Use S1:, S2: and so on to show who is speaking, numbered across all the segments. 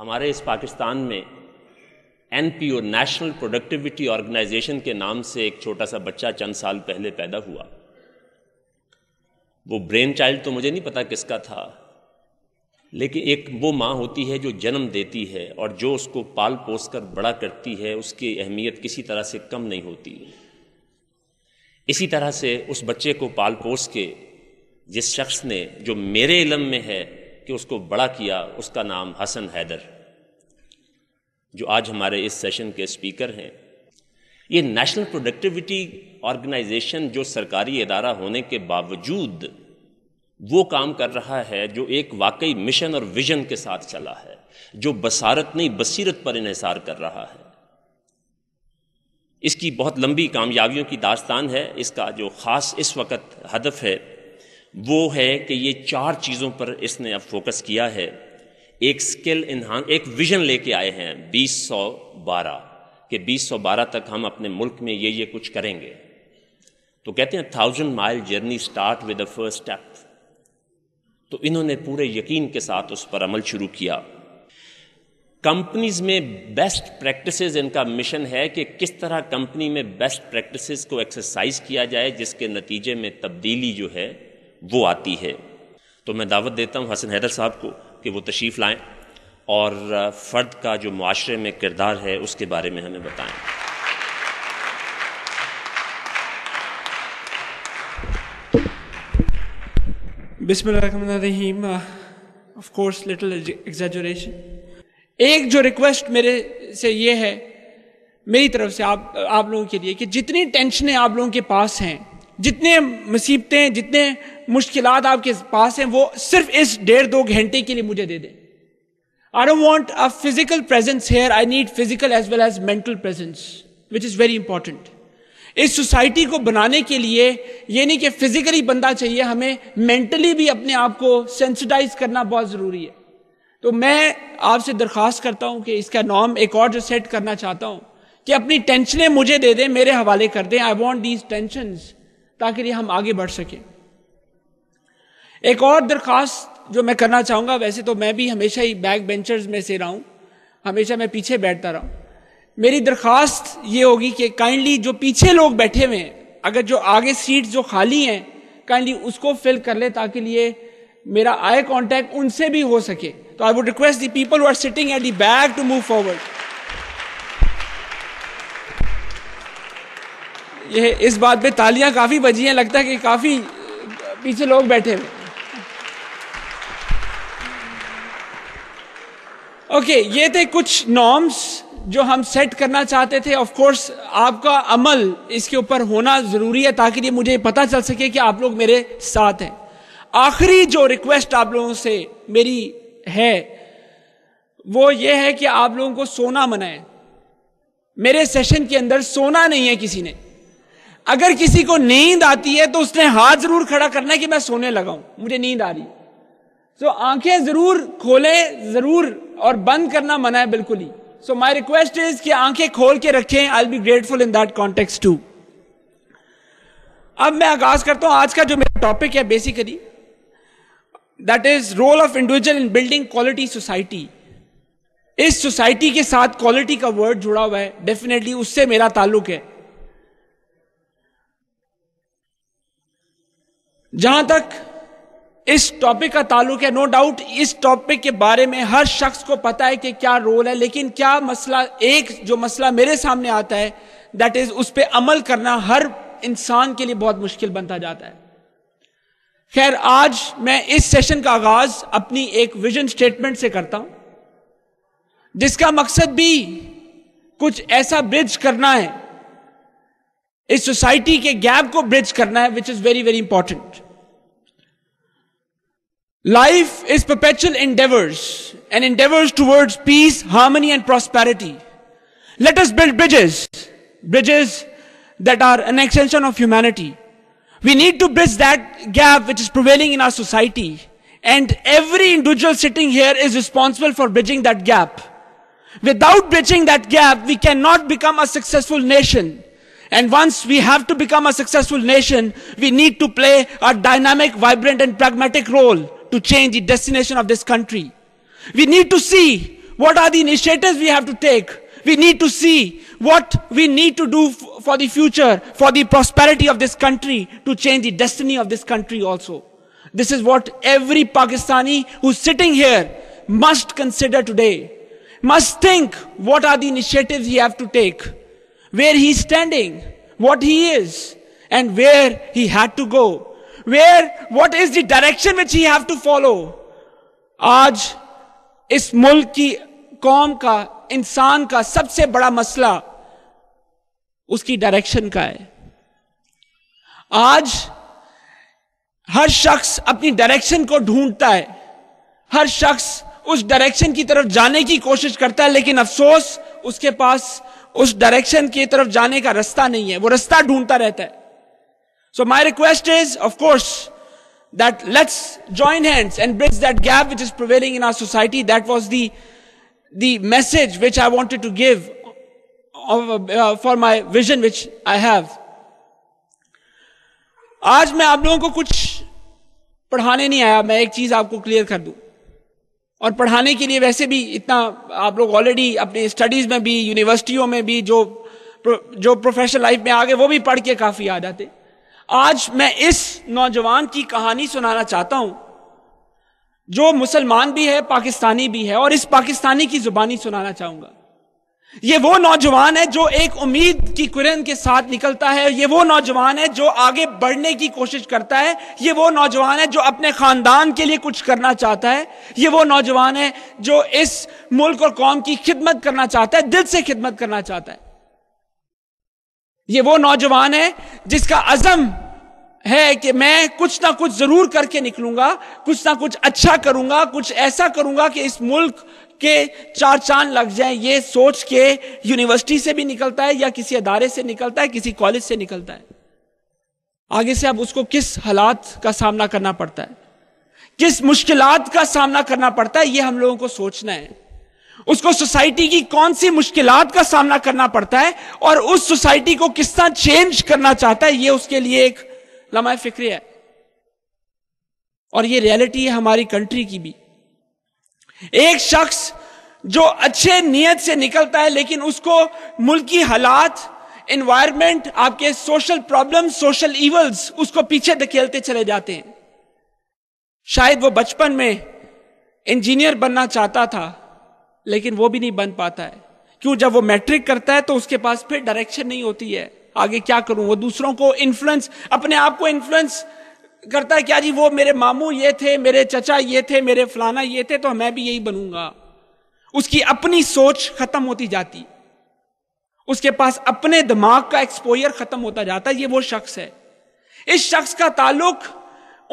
S1: हमारे इस पाकिस्तान में N P O national productivity organisation के नाम से एक छोटा सा बच्चा चंद साल पहले पैदा हुआ वो ब्रेन चाइल्ड तो मुझे नहीं पता किसका था लेकिन एक वो माँ होती है जो जन्म देती है और जो उसको पाल पोस कर बड़ा करती है उसकी अहमियत किसी तरह से कम नहीं होती इसी तरह से उस बच्चे को पाल पोस के जिस शख्स ने जो मेरे इलम में है कि उसको बड़ा किया उसका नाम हसन हैदर जो आज हमारे इस सेशन के स्पीकर हैं ये नेशनल प्रोडक्टिविटी ऑर्गेनाइजेशन जो सरकारी अदारा होने के बावजूद वो काम कर रहा है जो एक वाकई मिशन और विजन के साथ चला है जो बसारत नहीं बसीरत पर इसार कर रहा है इसकी बहुत लंबी कामयाबियों की दास्तान है इसका जो ख़ास इस वक्त हदफ है वो है कि ये चार चीज़ों पर इसने अब फोकस किया है एक स्किल इन्हान एक विजन लेके आए हैं बीस सौ बारह बीस सौ बारह तक हम अपने मुल्क में ये ये कुछ करेंगे तो कहते हैं thousand mile journey start with the first step तो इन्होंने पूरे यकीन के साथ उस पर अमल शुरू किया कंपनीज में बेस्ट प्रैक्टिसेस इनका मिशन है कि किस तरह कंपनी में बेस्ट प्रैक्टिसेस को एक्सरसाइज किया जाए जिसके नतीजे में तब्दीली जो है वो आती है तो मैं दावत देता हूँ हसन हैदर साहब को कि वो तशरीफ़ लाएं और फ़र्द का जो माशरे में किरदार है उसके बारे में हमें बताएं
S2: बिस्मिल्लाहिर्रहमानिर्रहीम ऑफ कोर्स लिटिल एग्जैजरेशन एक जो रिक्वेस्ट मेरे से ये है मेरी तरफ से आप आप लोगों के लिए कि जितनी टेंशनें आप लोगों के पास हैं जितने मुसीबतें जितने मुश्किल आपके पास हैं वो सिर्फ इस डेढ़ दो घंटे के लिए मुझे दे दें I don't want a physical presence here I need physical as well as mental presence which is very important इस सोसाइटी को बनाने के लिए ये नहीं कि फिजिकली बंदा चाहिए हमें मेंटली भी अपने आप को सेंसिटाइज करना बहुत ज़रूरी है तो मैं आपसे दरख्वास्त करता हूँ कि इसका नॉम एक और जो सेट करना चाहता हूँ कि अपनी टेंशनें मुझे दे दें मेरे हवाले कर दें आई वॉन्ट दीज टेंशन ताकि हम आगे बढ़ सकें एक और दरख्वास्त जो मैं करना चाहूँगा वैसे तो मैं भी हमेशा ही बैक बेंचर्स में से रहा हूँ हमेशा मैं पीछे बैठता रहा मेरी दरख्वास्त ये होगी कि काइंडली जो पीछे लोग बैठे हुए हैं अगर जो आगे सीट जो खाली हैं काइंडली उसको फिल कर ले ताकि लिए मेरा आई कॉन्टैक्ट उनसे भी हो सके तो I would request the people are sitting at the back to move forward यह इस बात पे तालियां काफ़ी बजी हैं लगता है कि काफ़ी पीछे लोग बैठे हुए ओके okay, ये थे कुछ नॉर्म्स जो हम सेट करना चाहते थे ऑफ कोर्स आपका अमल इसके ऊपर होना जरूरी है ताकि ये मुझे पता चल सके कि आप लोग मेरे साथ हैं आखिरी जो रिक्वेस्ट आप लोगों से मेरी है वो ये है कि आप लोगों को सोना मनाएं मेरे सेशन के अंदर सोना नहीं है किसी ने अगर किसी को नींद आती है तो उसने हाथ जरूर खड़ा करना है कि मैं सोने लगाऊं मुझे नींद आ रही तो आंखें जरूर खोलें जरूर और बंद करना मना है बिल्कुल ही सो माई रिक्वेस्ट इज कि आंखें खोल के रखें I be grateful in that context to अब मैं आगाज करता हूं आज का जो मेरा टॉपिक है basically that is role of individual in building quality society इस सोसाइटी के साथ क्वालिटी का वर्ड जुड़ा हुआ है डेफिनेटली उससे मेरा ताल्लुक है जहां तक इस टॉपिक का ताल्लुक है नो डाउट इस टॉपिक के बारे में हर शख्स को पता है कि क्या रोल है लेकिन क्या मसला एक जो मसला मेरे सामने आता है दैट इज उस पर अमल करना हर इंसान के लिए बहुत मुश्किल बनता जाता है खैर आज मैं इस सेशन का आगाज अपनी एक विजन स्टेटमेंट से करता हूं जिसका मकसद भी कुछ ऐसा ब्रिज करना है इस सोसाइटी के गैप को ब्रिज करना है which is very very important Life is perpetual endeavors and endeavors towards peace, harmony and prosperity. Let us build bridges, bridges that are an extension of humanity. We need to bridge that gap which is prevailing in our society. And every individual sitting here is responsible for bridging that gap. Without bridging that gap, we cannot become a successful nation. And once we have to become a successful nation, we need to play a dynamic, vibrant and pragmatic role to change the destination of this country. We need to see what are the initiatives we have to take. We need to see what we need to do for the future, for the prosperity of this country, to change the destiny of this country also. This is what every Pakistani who's sitting here must consider today. Must think what are the initiatives he have to take, where he's standing, what he is, and where he had to go where what is the direction which he have to follow आज इस मुल्क की कौम का इंसान का सबसे बड़ा मसला उसकी डायरेक्शन का है आज हर शख्स अपनी डायरेक्शन को ढूंढता है हर शख्स उस डायरेक्शन की तरफ जाने की कोशिश करता है लेकिन अफसोस उसके पास उस डायरेक्शन की तरफ जाने का रास्ता नहीं है वो रास्ता ढूंढता रहता है So my request is, of course, that let's join hands and bridge that gap which is prevailing in our society. That was the, the message which I wanted to give of, uh, for my vision which I have. आज मैं आप लोगों को कुछ पढ़ाने नहीं आया मैं एक चीज आपको क्लियर कर दूं और पढ़ाने के लिए वैसे भी इतना आप लोग ऑलरेडी अपने स्टडीज में भी यूनिवर्सिटियों में भी जो जो प्रोफेशनल लाइफ में आ गए वो भी पढ़ के काफी आ जाते आज मैं इस नौजवान की कहानी सुनाना चाहता हूं जो मुसलमान भी है पाकिस्तानी भी है और इस पाकिस्तानी की जुबानी सुनाना चाहूंगा ये वो नौजवान है जो एक उम्मीद की किरण के साथ निकलता है ये वो नौजवान है जो आगे बढ़ने की कोशिश करता है ये वो नौजवान है जो अपने खानदान के लिए कुछ करना चाहता है ये वो नौजवान है जो इस मुल्क और कौम की खिदमत करना चाहता है दिल से खिदमत करना चाहता है ये वो नौजवान है जिसका अजम है कि मैं कुछ ना कुछ जरूर करके निकलूंगा कुछ ना कुछ अच्छा करूंगा कुछ ऐसा करूंगा कि इस मुल्क के चार चांद लग जाए ये सोच के यूनिवर्सिटी से भी निकलता है या किसी अदारे से निकलता है किसी कॉलेज से निकलता है आगे से अब उसको किस हालात का सामना करना पड़ता है किस मुश्किलात का सामना करना पड़ता है ये हम लोगों को सोचना है उसको सोसाइटी की कौन सी मुश्किलात का सामना करना पड़ता है और उस सोसाइटी को किस तरह चेंज करना चाहता है ये उसके लिए एक लम्हा फिक्र है और ये रियलिटी है हमारी कंट्री की भी एक शख्स जो अच्छे नियत से निकलता है लेकिन उसको मुल्क की हालात एनवायरमेंट आपके सोशल प्रॉब्लम सोशल इवल्स उसको पीछे धकेलते चले जाते हैं शायद वो बचपन में इंजीनियर बनना चाहता था लेकिन वो भी नहीं बन पाता है क्यों जब वो मैट्रिक करता है तो उसके पास फिर डायरेक्शन नहीं होती है आगे क्या करूं वो दूसरों को इन्फ्लुएंस अपने आप को इन्फ्लुएंस करता है क्या हाँ जी वो मेरे मामू ये थे मेरे चचा ये थे मेरे फलाना ये थे तो मैं भी यही बनूंगा उसकी अपनी सोच खत्म होती जाती उसके पास अपने दिमाग का एक्सपोजर खत्म होता जाता है ये वो शख्स है इस शख्स का ताल्लुक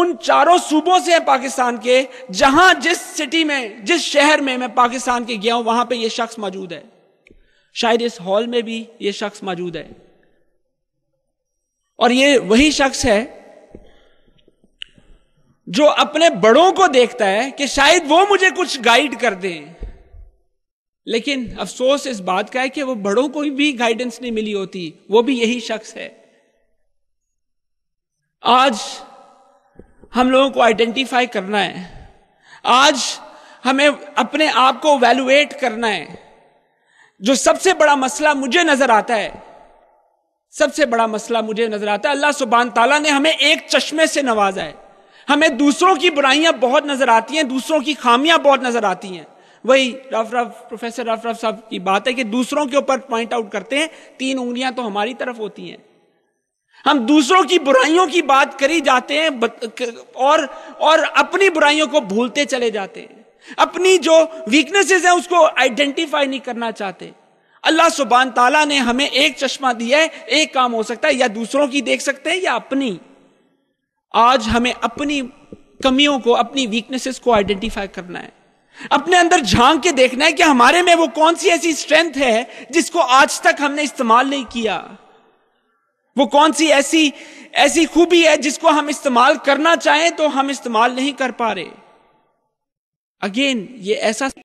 S2: उन चारों सूबों से है पाकिस्तान के जहां जिस सिटी में जिस शहर में मैं पाकिस्तान के गया हूं वहां पे ये शख्स मौजूद है शायद इस हॉल में भी ये शख्स मौजूद है और ये वही शख्स है जो अपने बड़ों को देखता है कि शायद वो मुझे कुछ गाइड कर दें लेकिन अफसोस इस बात का है कि वो बड़ों को भी गाइडेंस नहीं मिली होती वो भी यही शख्स है आज हम लोगों को आइडेंटिफाई करना है आज हमें अपने आप को वैल्यूएट करना है जो सबसे बड़ा मसला मुझे नजर आता है सबसे बड़ा मसला मुझे नजर आता है अल्लाह सुबहान ताला ने हमें एक चश्मे से नवाजा है हमें दूसरों की बुराइयां बहुत नजर आती हैं दूसरों की खामियां बहुत नजर आती हैं वही रफ रफ प्रोफेसर रफ रफ साहब की बात है कि दूसरों के ऊपर पॉइंट आउट करते हैं तीन उंगलियां तो हमारी तरफ होती हैं हम दूसरों की बुराइयों की बात करी जाते हैं और और अपनी बुराइयों को भूलते चले जाते हैं अपनी जो वीकनेसेस है उसको आइडेंटिफाई नहीं करना चाहते अल्लाह सुबान ताला ने हमें एक चश्मा दिया है एक काम हो सकता है या दूसरों की देख सकते हैं या अपनी आज हमें अपनी कमियों को अपनी वीकनेसेस को आइडेंटिफाई करना है अपने अंदर झांक के देखना है कि हमारे में वो कौन सी ऐसी स्ट्रेंथ है जिसको आज तक हमने इस्तेमाल नहीं किया वो कौन सी ऐसी ऐसी खूबी है जिसको हम इस्तेमाल करना चाहें तो हम इस्तेमाल नहीं कर पा रहे अगेन ये ऐसा